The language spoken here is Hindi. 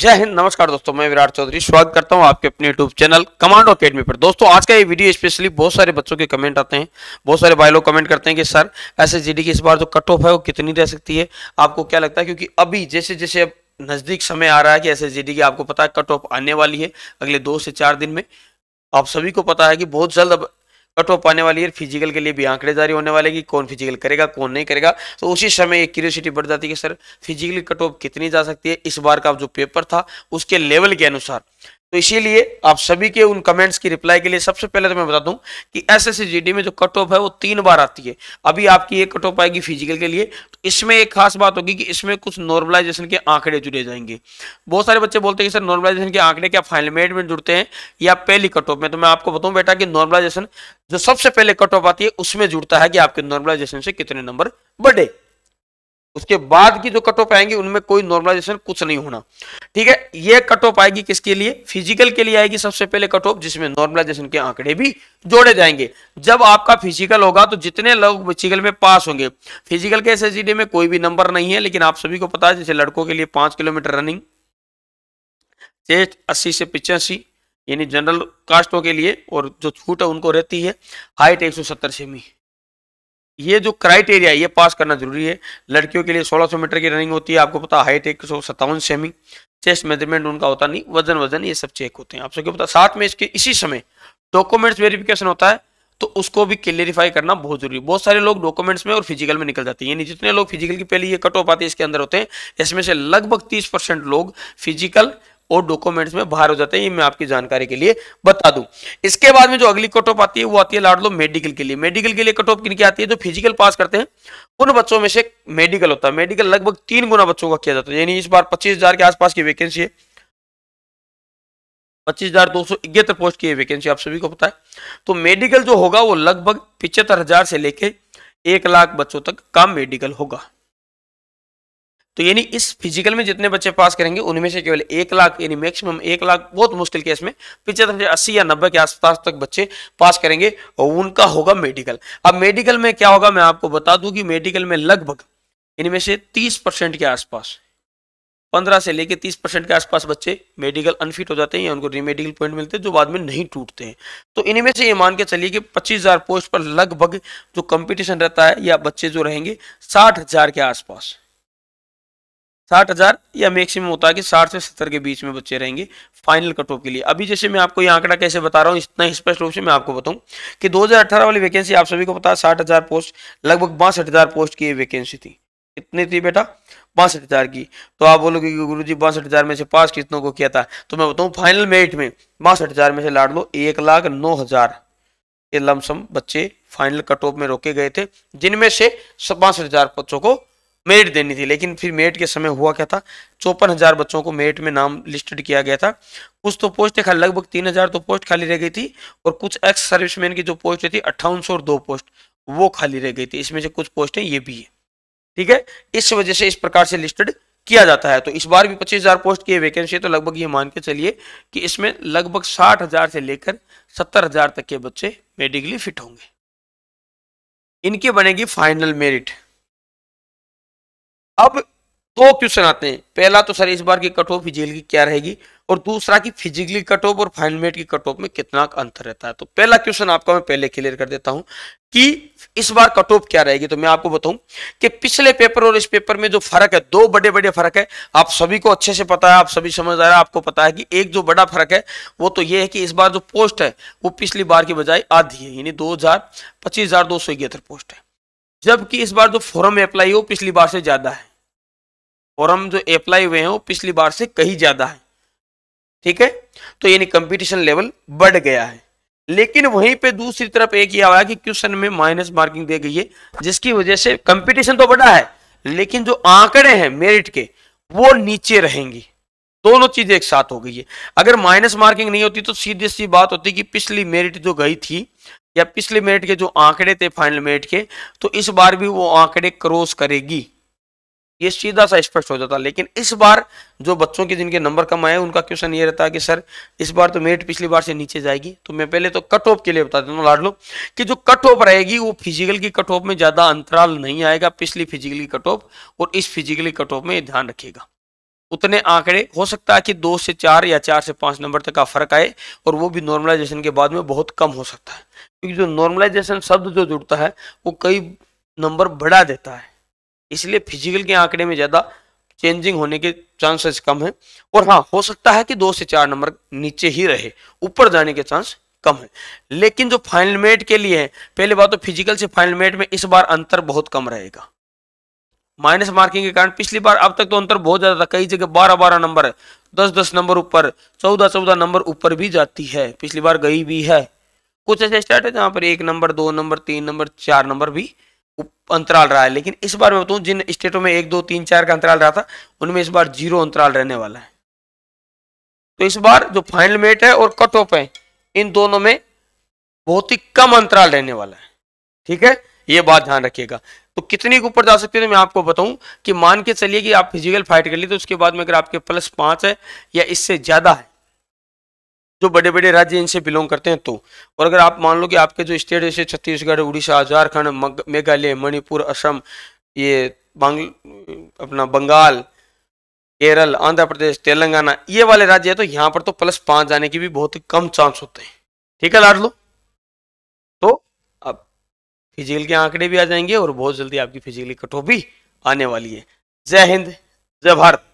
जय हिंद नमस्कार दोस्तों मैं विराट चौधरी स्वागत करता हूं आपके अपने यूट्यूब चैनल कमांडो अकेडमी पर दोस्तों आज का ये वीडियो स्पेशली बहुत सारे बच्चों के कमेंट आते हैं बहुत सारे भाई लोग कमेंट करते हैं कि सर ऐसे जी की इस बार जो कट ऑफ है वो कितनी रह सकती है आपको क्या लगता है क्योंकि अभी जैसे जैसे अब नज़दीक समय आ रहा है कि ऐसे जी की आपको पता है कट ऑफ आने वाली है अगले दो से चार दिन में आप सभी को पता है कि बहुत जल्द अब कट ऑफ आने वाली है फिजिकल के लिए भी आंकड़े जारी होने वाले कि कौन फिजिकल करेगा कौन नहीं करेगा तो उसी समय एक क्यूरियोसिटी बढ़ जाती है कि सर फिजिकल कट ऑफ कितनी जा सकती है इस बार का जो पेपर था उसके लेवल के अनुसार तो इसीलिए आप सभी के उन कमेंट्स की रिप्लाई के लिए सबसे पहले तो मैं बता दूं कि एस एस में जो कट ऑफ है वो तीन बार आती है अभी आपकी एक कट ऑफ आएगी फिजिकल के लिए तो इसमें एक खास बात होगी कि इसमें कुछ नॉर्मलाइजेशन के आंकड़े जुड़े जाएंगे बहुत सारे बच्चे बोलते हैं कि सर नॉर्मलाइजेशन के आंकड़े क्या मेड में जुड़ते हैं या पहली कट ऑफ में तो मैं आपको बताऊँ बेटा कि नॉर्मलाइजेशन जो सबसे पहले कट ऑफ आती है उसमें जुड़ता है कि आपके नॉर्मलाइजेशन से कितने नंबर बढ़े उसके बाद की जो कट ऑफ आएंगी उनमें कोई नॉर्मलाइजेशन कुछ नहीं होना ठीक है ये कट ऑफ आएगी किसके लिए फिजिकल के लिए आएगी सबसे पहले कट ऑफ जिसमें नॉर्मलाइजेशन के आंकड़े भी जोड़े जाएंगे जब आपका फिजिकल होगा तो जितने लोग फिजिकल में पास होंगे फिजिकल के एस में कोई भी नंबर नहीं है लेकिन आप सभी को पता है जैसे लड़कों के लिए पांच किलोमीटर रनिंग चेस्ट अस्सी से पिचासी यानी जनरल कास्टों के लिए और जो छूट है उनको रहती है हाइट एक सौ सत्तर सेमी ये जो क्राइटेरिया ये पास करना जरूरी है लड़कियों के लिए 1600 मीटर की रनिंग होती है आपको पता हाइट एक सौ सेमी चेस्ट मेजरमेंट उनका होता नहीं वजन वजन ये सब चेक होते हैं आप सबको पता साथ में इसके इसी समय डॉक्यूमेंट्स वेरिफिकेशन होता है तो उसको भी क्लियरिफाई करना बहुत जरूरी बहुत सारे लोग डॉक्यूमेंट्स में और फिजिकल में निकल जाते हैं यानी जितने लोग फिजिकल की पहले ये कट हो पाते हैं इसके अंदर होते हैं इसमें से लगभग तीस परसेंट लोग फिजिकल और डॉक्यूमेंट्स में बाहर हो जाते हैं ये मैं आपकी जानकारी के लिए बता दूं इसके बाद में जो अगली कट ऑफ आती है वो आती है लाड लो मेडिकल के लिए मेडिकल के लिए कट ऑफ किनकी आती है जो फिजिकल पास करते हैं उन बच्चों में से मेडिकल होता है मेडिकल लगभग तीन गुना बच्चों का किया जाता है यानी इस बार पच्चीस के आसपास की वैकेंसी है पच्चीस हजार दो सौ इकहत्तर पोस्ट की वैकेंसी आप सभी को पता है तो मेडिकल जो होगा वो लगभग पिछहत्तर हजार से लेके एक लाख बच्चों तक का मेडिकल होगा तो यानी इस फिजिकल में जितने बच्चे पास करेंगे उनमें से केवल एक लाख यानी मैक्सिमम एक लाख बहुत मुश्किल केस में पिछहत्तर से अस्सी या नब्बे के आसपास तक बच्चे पास करेंगे और उनका होगा मेडिकल अब मेडिकल में क्या होगा मैं आपको बता दूं कि मेडिकल में लगभग इनमें से तीस परसेंट के आसपास पंद्रह से लेकर तीस परसेंट के आसपास बच्चे मेडिकल अनफिट हो जाते हैं या उनको रीमेडिकल पॉइंट मिलते हैं जो बाद में नहीं टूटते हैं तो इनमें से ये मान के चलिए कि पच्चीस हज़ार पोस्ट पर लगभग जो कंपटीशन रहता है या बच्चे जो रहेंगे साठ हज़ार के आसपास साठ हज़ार या मैक्सिमम होता है कि साठ से सत्तर के बीच में बच्चे रहेंगे फाइनल कट ऑफ के लिए अभी जैसे मैं आपको ये आंकड़ा कैसे बता रहा हूँ इतना स्पष्ट रूप से मैं आपको बताऊँ कि 2018 वाली वैकेंसी आप सभी को पता है साठ हज़ार पोस्ट लगभग बासठ हज़ार पोस्ट की वैकेंसी थी कितनी थी बेटा बासठ हज़ार की तो आप बोलोगे कि गुरु जी बासठ हज़ार में से पास कितनों को किया था तो मैं बताऊँ फाइनल मेरिट में बासठ हज़ार में से लाड लो एक लाख नौ हज़ार ये लमसम बच्चे फाइनल कट ऑफ में रोके गए थे जिनमें से बासठ हज़ार बच्चों को मेरिट देनी थी लेकिन फिर मेरिट के समय हुआ क्या था चौपन हजार बच्चों को मेरिट में नाम लिस्टेड किया गया था कुछ तो पोस्ट खाली लगभग तीन हजार तो पोस्ट खाली रह गई थी और कुछ एक्स सर्विसमैन की जो पोस्ट थी अट्ठावन सौ दो पोस्ट वो खाली रह गई थी इसमें से कुछ पोस्टें ये भी है ठीक है इस वजह से इस प्रकार से लिस्टेड किया जाता है तो इस बार भी पच्चीस हजार पोस्ट की वैकेंसी है तो लगभग ये मान के चलिए कि इसमें लगभग साठ हजार से लेकर सत्तर हजार तक के बच्चे मेडिकली फिट होंगे इनकी बनेगी फाइनल मेरिट अब दो क्वेश्चन आते हैं पहला तो सर इस बार की कट ऑफ जेल की क्या रहेगी और दूसरा की फिजिकली कट ऑफ और मेट की कट ऑफ में कितना अंतर रहता है तो पहला क्वेश्चन आपका मैं पहले क्लियर कर देता हूं कि इस बार कट ऑफ क्या रहेगी तो मैं आपको बताऊं कि पिछले पेपर और इस पेपर में जो फर्क है दो बड़े बड़े फर्क है आप सभी को अच्छे से पता है आप सभी समझदार है आपको पता है कि एक जो बड़ा फर्क है वो तो ये है कि इस बार जो पोस्ट है वो पिछली बार की बजाय आधी है यानी दो हजार पच्चीस हजार दो सौ इकहत्तर पोस्ट है जबकि इस बार जो फॉर्म अप्लाई हो पिछली बार से ज्यादा है फॉरम जो अप्लाई हुए हैं वो पिछली बार से कहीं ज़्यादा है ठीक है तो यानी कंपटीशन लेवल बढ़ गया है लेकिन वहीं पे दूसरी तरफ एक ही आया कि क्वेश्चन में माइनस मार्किंग दे गई है जिसकी वजह से कंपटीशन तो बढ़ा है लेकिन जो आंकड़े हैं मेरिट के वो नीचे रहेंगी दोनों चीजें एक साथ हो गई है अगर माइनस मार्किंग नहीं होती तो सीधी सी बात होती कि पिछली मेरिट जो गई थी या पिछले मेरिट के जो आंकड़े थे फाइनल मेरिट के तो इस बार भी वो आंकड़े क्रॉस करेगी ये सीधा सा स्पष्ट हो जाता लेकिन इस बार जो बच्चों के जिनके नंबर कम आए उनका क्वेश्चन ये रहता है कि सर इस बार तो मेरिट पिछली बार से नीचे जाएगी तो मैं पहले तो कट ऑफ के लिए बता देता हूँ लाडलो कि जो कट ऑफ रहेगी वो फिजिकल की कट ऑफ में ज़्यादा अंतराल नहीं आएगा पिछली फिजिकल की कट ऑफ और इस फिजिकली कट ऑफ में ध्यान रखेगा उतने आंकड़े हो सकता है कि दो से चार या चार से पांच नंबर तक का फर्क आए और वो भी नॉर्मलाइजेशन के बाद में बहुत कम हो सकता है क्योंकि जो नॉर्मलाइजेशन शब्द जो जुड़ता है वो कई नंबर बढ़ा देता है इसलिए फिजिकल के आंकड़े में ज़्यादा चेंजिंग होने के चांसेस कम है और हाँ हो सकता है कि दो से चार नंबर नीचे ही रहे ऊपर जाने के चांस कम है लेकिन जो फाइनल मेट के लिए है पहले बात तो फिजिकल से फाइनल मेट में इस बार अंतर बहुत कम रहेगा माइनस मार्किंग के कारण पिछली बार अब तक तो अंतर बहुत ज्यादा था कई जगह बारह बारह नंबर दस दस नंबर ऊपर चौदह चौदह नंबर ऊपर भी जाती है पिछली बार गई भी है कुछ ऐसे स्टार्ट है जहां पर एक नंबर दो नंबर तीन नंबर चार नंबर भी अंतराल रहा है लेकिन इस बार मैं बताऊं जिन स्टेटों में एक दो तीन चार का अंतराल रहा था उनमें इस बार जीरो अंतराल रहने वाला है तो इस बार जो फाइनल मेट है और कट ऑफ है इन दोनों में बहुत ही कम अंतराल रहने वाला है ठीक है ये बात ध्यान रखिएगा तो कितनी के ऊपर जा सकते हो तो मैं आपको बताऊं कि मान के चलिए कि आप फिजिकल फाइट कर ली तो उसके बाद में अगर आपके प्लस पांच है या इससे ज्यादा है जो बड़े बड़े राज्य इनसे बिलोंग करते हैं तो और अगर आप मान लो कि आपके जो स्टेट जैसे छत्तीसगढ़ उड़ीसा झारखंड मेघालय मणिपुर असम ये बांग अपना बंगाल केरल आंध्र प्रदेश तेलंगाना ये वाले राज्य है तो यहाँ पर तो प्लस पाँच जाने के भी बहुत कम चांस होते हैं ठीक है लाड लो तो अब फिजिकल के आंकड़े भी आ जाएंगे और बहुत जल्दी आपकी फिजिकली कटो भी आने वाली है जय हिंद जय भारत